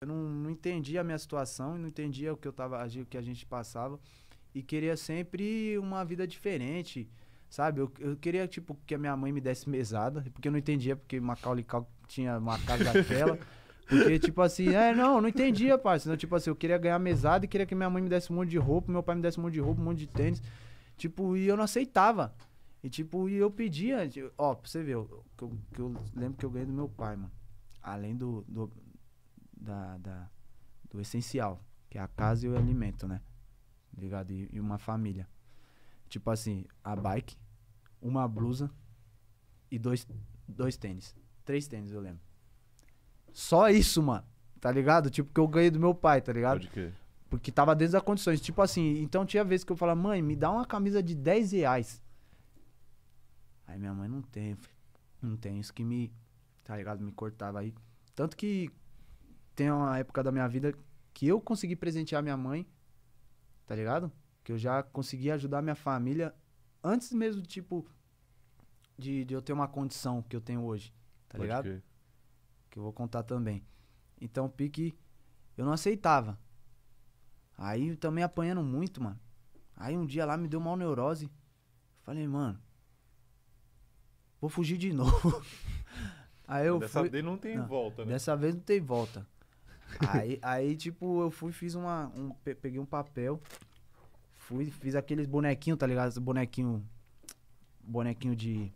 eu não, não entendia a minha situação, não entendia o que eu tava, o que a gente passava e queria sempre uma vida diferente, sabe? Eu, eu queria tipo que a minha mãe me desse mesada, porque eu não entendia porque Macaulay tinha uma casa daquela. Porque, tipo assim, é, não, não entendia, parceiro. Tipo assim, eu queria ganhar mesada e queria que minha mãe me desse um monte de roupa, meu pai me desse um monte de roupa, um monte de tênis. Tipo, e eu não aceitava. E, tipo, e eu pedia, tipo, ó, pra você ver, eu, que eu, que eu lembro que eu ganhei do meu pai, mano. Além do, do da, da, do essencial, que é a casa e o alimento, né? Ligado? E, e uma família. Tipo assim, a bike, uma blusa e dois, dois tênis. Três tênis, eu lembro. Só isso, mano. Tá ligado? Tipo, que eu ganhei do meu pai, tá ligado? Pode Porque tava dentro das condições. Tipo assim, então tinha vezes que eu falava, mãe, me dá uma camisa de 10 reais. Aí minha mãe não tem, não tem. Isso que me, tá ligado? Me cortava aí. Tanto que tem uma época da minha vida que eu consegui presentear minha mãe, tá ligado? Que eu já consegui ajudar minha família antes mesmo, tipo, de, de eu ter uma condição que eu tenho hoje, tá Pode ligado? Que... que eu vou contar também. Então, pique, eu não aceitava. Aí também apanhando muito, mano. Aí um dia lá me deu uma neurose. Falei, mano, vou fugir de novo. Aí eu dessa fui... vez não tem não, volta, né? Dessa vez não tem volta aí, aí, tipo, eu fui, fiz uma. Um, peguei um papel, fui, fiz aqueles bonequinhos, tá ligado? Bonequinho. Bonequinho de.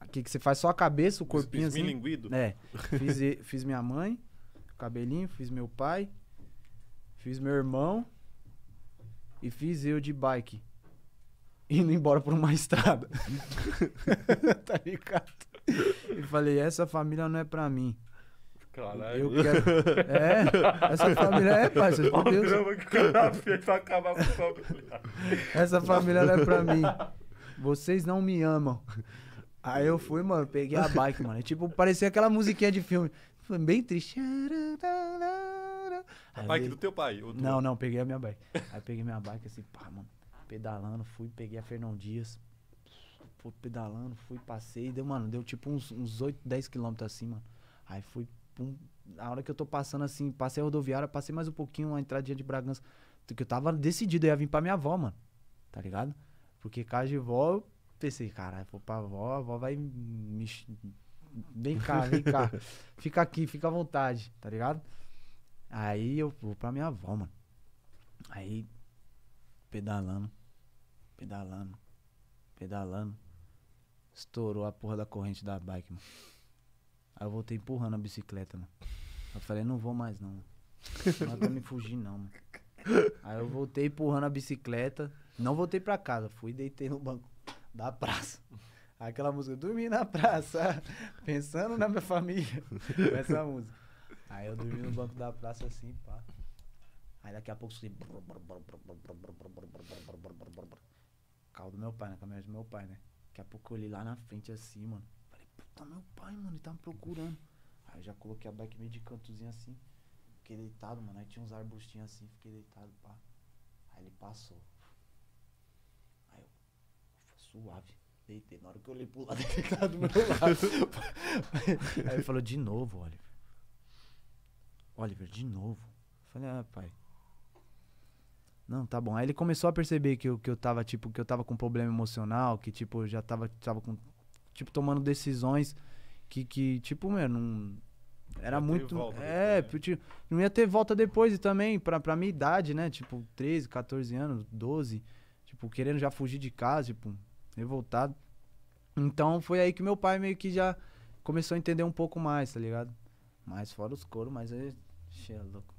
Aqui que você faz só a cabeça, o corpinho assim. É, fiz assim. Linguido. É. Fiz, fiz minha mãe, cabelinho, fiz meu pai, fiz meu irmão e fiz eu de bike. Indo embora por uma estrada. tá ligado? E falei, essa família não é pra mim. Caralho. Eu quero. É, essa família é, pai. vocês. o drama que pra acabar com família. Essa família não é pra mim. Vocês não me amam. Aí eu fui, mano, peguei a bike, mano. E, é tipo, parecia aquela musiquinha de filme. Foi bem triste. a bike veio... do teu pai? Do... Não, não, peguei a minha bike. Aí peguei minha bike assim, pá, mano. Pedalando, fui, peguei a Fernão Dias. Fui pedalando, fui, passei. Deu, mano, deu tipo uns, uns 8, 10 quilômetros assim, mano. Aí fui, Pum, tipo, a hora que eu tô passando assim, passei a rodoviária, passei mais um pouquinho a entradinha de Bragança. Que eu tava decidido, eu ia vir pra minha avó, mano. Tá ligado? Porque casa de vó, eu pensei, cara, vou pra avó, a avó vai me. Vem cá, vem cá. fica aqui, fica à vontade, tá ligado? Aí eu vou pra minha avó, mano. Aí, pedalando, pedalando, pedalando. Estourou a porra da corrente da bike, mano. Aí eu voltei empurrando a bicicleta, mano. Eu falei, não vou mais não, Não vai me fugir não, mano. Aí eu voltei empurrando a bicicleta. Não voltei pra casa, fui e deitei no banco da praça. Aquela música, dormi na praça, pensando na minha família. Com essa música. Aí eu dormi no banco da praça assim, pá. Aí daqui a pouco subi. Carro do meu pai, na caminhonete do meu pai, né? Daqui a pouco eu olhei lá na frente assim, mano tá meu pai, mano, ele tá me procurando. Aí eu já coloquei a bike meio de cantozinho assim. Fiquei deitado, mano. Aí tinha uns arbustinhos assim, fiquei deitado, pá. Aí ele passou. Aí eu, suave. Deitei. Na hora que eu olhei pro lado, ele tá do meu lado. aí ele falou, de novo, Oliver. Oliver, de novo. Eu falei, ah, pai. Não, tá bom. Aí ele começou a perceber que eu, que eu tava, tipo, que eu tava com problema emocional, que, tipo, eu já tava, tava com tipo, tomando decisões que, que tipo, meu, não. Era muito. é, né? porque não ia ter volta depois e também, pra, pra minha idade, né? Tipo, 13, 14 anos, 12. Tipo, querendo já fugir de casa, tipo, revoltado. Então foi aí que meu pai meio que já começou a entender um pouco mais, tá ligado? Mas fora os coros, mas é. Xê, é louco.